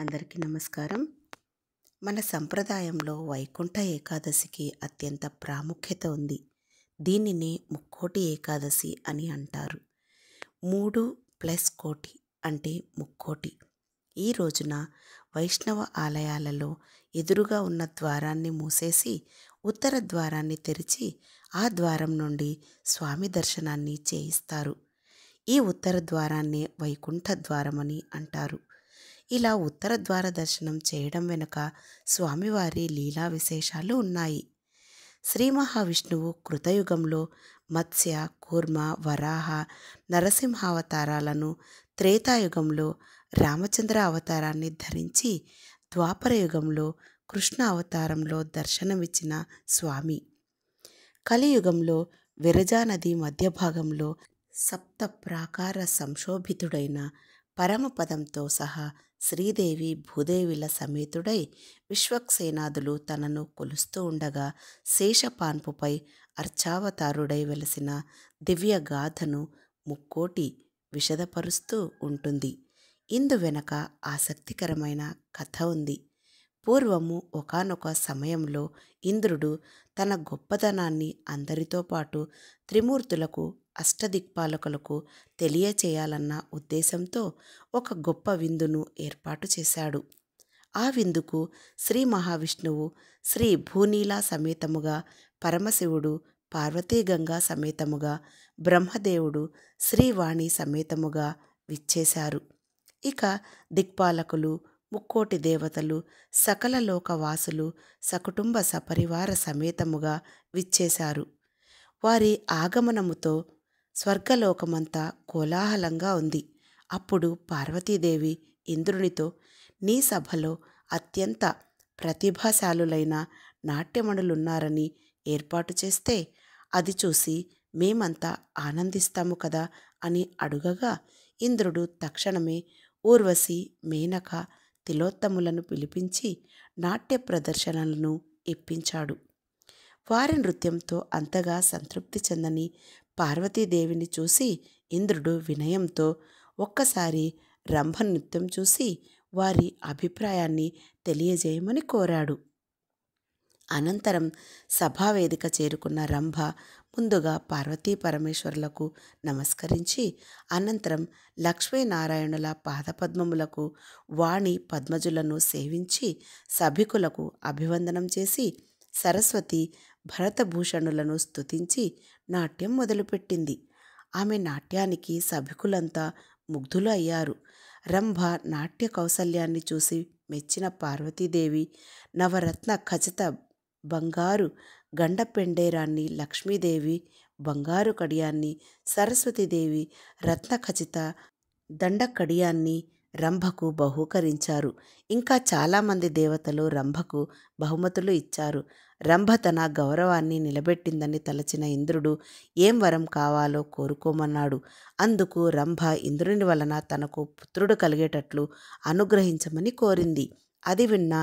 అందరికీ నమస్కారం మన సంప్రదాయంలో వైకుంఠ ఏకాదశికి అత్యంత ప్రాముఖ్యత ఉంది దీనిని ముక్కోటి ఏకాదశి అని అంటారు మూడు ప్లస్ కోటి అంటే ముక్కోటి ఈ రోజున వైష్ణవ ఆలయాలలో ఎదురుగా ఉన్న ద్వారాన్ని మూసేసి ఉత్తర ద్వారాన్ని తెరిచి ఆ ద్వారం నుండి స్వామి దర్శనాన్ని చేయిస్తారు ఈ ఉత్తర ద్వారాన్నే వైకుంఠ ద్వారమని అంటారు ఇలా ఉత్తర ద్వార దర్శనం చేయడం వెనుక స్వామివారి లీలా విశేషాలు ఉన్నాయి శ్రీ మహావిష్ణువు కృతయుగంలో మత్స్య కూర్మ వరాహ నరసింహావతారాలను త్రేతాయుగంలో రామచంద్ర అవతారాన్ని ధరించి ద్వాపరయుగంలో కృష్ణ అవతారంలో దర్శనమిచ్చిన స్వామి కలియుగంలో విరజానది మధ్య భాగంలో సప్త ప్రాకార సంశోభితుడైన పరమపదంతో సహా శ్రీదేవి భూదేవిల సమేతుడై విశ్వక్సేనాదులు తనను కొలుస్తూ ఉండగా శేషపాన్పుపై అర్చావతారుడై వెలసిన దివ్య గాథను ముక్కోటి విషదపరుస్తూ ఉంటుంది ఇందు వెనక ఆసక్తికరమైన కథ ఉంది పూర్వము ఒకనొక సమయంలో ఇంద్రుడు తన గొప్పతనాన్ని అందరితో పాటు త్రిమూర్తులకు అష్టదిక్పాలకులకు తెలియచేయాలన్న ఉద్దేశంతో ఒక గొప్ప విందును ఏర్పాటు చేశాడు ఆ విందుకు శ్రీ మహావిష్ణువు శ్రీ భూనీలా సమేతముగా పరమశివుడు పార్వతీగంగా సమేతముగా బ్రహ్మదేవుడు శ్రీవాణి సమేతముగా విచ్చేశారు ఇక దిక్పాలకులు ముక్కోటి దేవతలు సకల లోకవాసులు సకుటుంబ సపరివార సమేతముగా విచ్చేశారు వారి ఆగమనముతో స్వర్గలోకమంతా కోలాహలంగా ఉంది అప్పుడు పార్వతీదేవి ఇంద్రునితో నీ సభలో అత్యంత ప్రతిభాశాలులైన నాట్యమణులున్నారని ఏర్పాటు చేస్తే అది చూసి మేమంతా ఆనందిస్తాము కదా అని అడుగగా ఇంద్రుడు తక్షణమే ఊర్వశి మేనక తిలోత్తములను పిలిపించి నాట్య ప్రదర్శనలను ఇప్పించాడు వారి నృత్యంతో అంతగా సంతృప్తి చెందని పార్వతీదేవిని చూసి ఇంద్రుడు వినయంతో ఒక్కసారి రంభ నృత్యం చూసి వారి అభిప్రాయాన్ని తెలియజేయమని కోరాడు అనంతరం సభావేదిక చేరుకున్న రంభ ముందుగా పార్వతీ పరమేశ్వరులకు నమస్కరించి అనంతరం లక్ష్మీనారాయణుల పాదపద్మములకు వాణి పద్మజులను సేవించి సభికులకు అభివందనం చేసి సరస్వతి భరతభూషణులను స్తుతించి నాట్యం మొదలుపెట్టింది ఆమె నాట్యానికి సభికులంతా ముగ్ధులు అయ్యారు రంభ నాట్య కౌశల్యాన్ని చూసి మెచ్చిన పార్వతీదేవి నవరత్న ఖచ్చిత బంగారు గండపెండేరాన్ని లక్ష్మీదేవి బంగారు కడియాన్ని సరస్వతీదేవి రత్నఖచిత దండ కడియాన్ని రంభకు బహూకరించారు ఇంకా చాలామంది దేవతలు రంభకు బహుమతులు ఇచ్చారు రంభ తన గౌరవాన్ని నిలబెట్టిందని తలచిన ఇంద్రుడు ఏం వరం కావాలో కోరుకోమన్నాడు అందుకు రంభ ఇంద్రుని వలన తనకు పుత్రుడు కలిగేటట్లు అనుగ్రహించమని కోరింది అది విన్న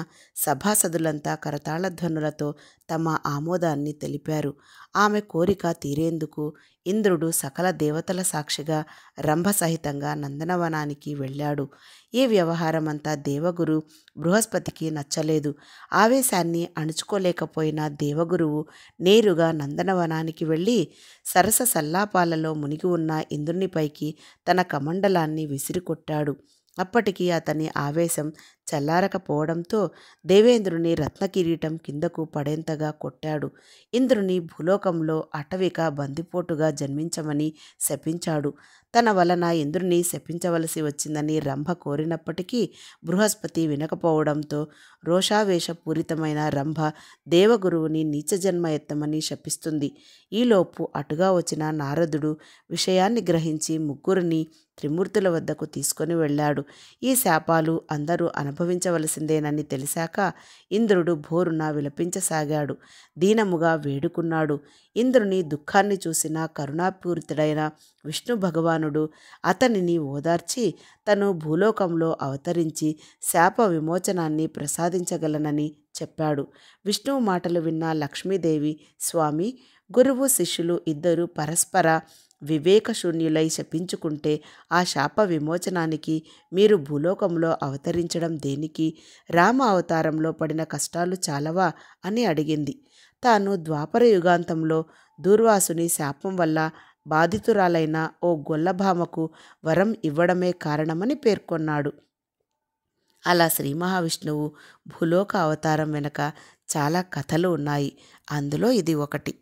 సభాసదులంతా కరతాళధ్వనులతో తమ ఆమోదాన్ని తెలిపారు ఆమె కోరిక తీరేందుకు ఇంద్రుడు సకల దేవతల సాక్షిగా రంభసహితంగా నందనవనానికి వెళ్ళాడు ఈ వ్యవహారమంతా దేవగురు బృహస్పతికి నచ్చలేదు ఆవేశాన్ని అణుచుకోలేకపోయిన దేవగురువు నేరుగా నందనవనానికి వెళ్ళి సరస సల్లాపాలలో మునిగి ఉన్న ఇంద్రునిపైకి తన కమండలాన్ని విసిరికొట్టాడు అప్పటికి అతని ఆవేశం చల్లారకపోవడంతో దేవేంద్రుని రత్నకిరీటం కిందకు పడేంతగా కొట్టాడు ఇంద్రుని భూలోకంలో అటవిక బందిపోటుగా జన్మించమని శపించాడు తన వలన ఇంద్రుని శపించవలసి వచ్చిందని రంభ కోరినప్పటికీ బృహస్పతి వినకపోవడంతో రోషావేశపూరితమైన రంభ దేవగురువుని నీచజన్మ ఎత్తమని శపిస్తుంది ఈలోపు అటుగా వచ్చిన నారదుడు విషయాన్ని గ్రహించి ముగ్గురిని త్రిమూర్తుల వద్దకు తీసుకొని వెళ్ళాడు ఈ శాపాలు అందరూ అనుభవించవలసిందేనని తెలిసాక ఇంద్రుడు భోరున విలపించసాగాడు దీనముగా వేడుకున్నాడు ఇంద్రుని దుఃఖాన్ని చూసిన కరుణాపూరితుడైన విష్ణు భగవానుడు అతనిని ఓదార్చి తను భూలోకంలో అవతరించి శాప విమోచనాన్ని ప్రసాదించగలనని చెప్పాడు విష్ణువు మాటలు విన్న లక్ష్మీదేవి స్వామి గురువు శిష్యులు ఇద్దరు పరస్పర వివేకశూన్యులై శపించుకుంటే ఆ శాప విమోచనానికి మీరు భూలోకంలో అవతరించడం దేనికి రామ అవతారంలో పడిన కష్టాలు చాలవా అని అడిగింది తాను ద్వాపర యుగాంతంలో దూర్వాసుని శాపం వల్ల బాధితురాలైన ఓ గొల్లభామకు వరం ఇవ్వడమే కారణమని పేర్కొన్నాడు అలా శ్రీ మహావిష్ణువు భూలోక అవతారం వెనుక చాలా కథలు ఉన్నాయి అందులో ఇది ఒకటి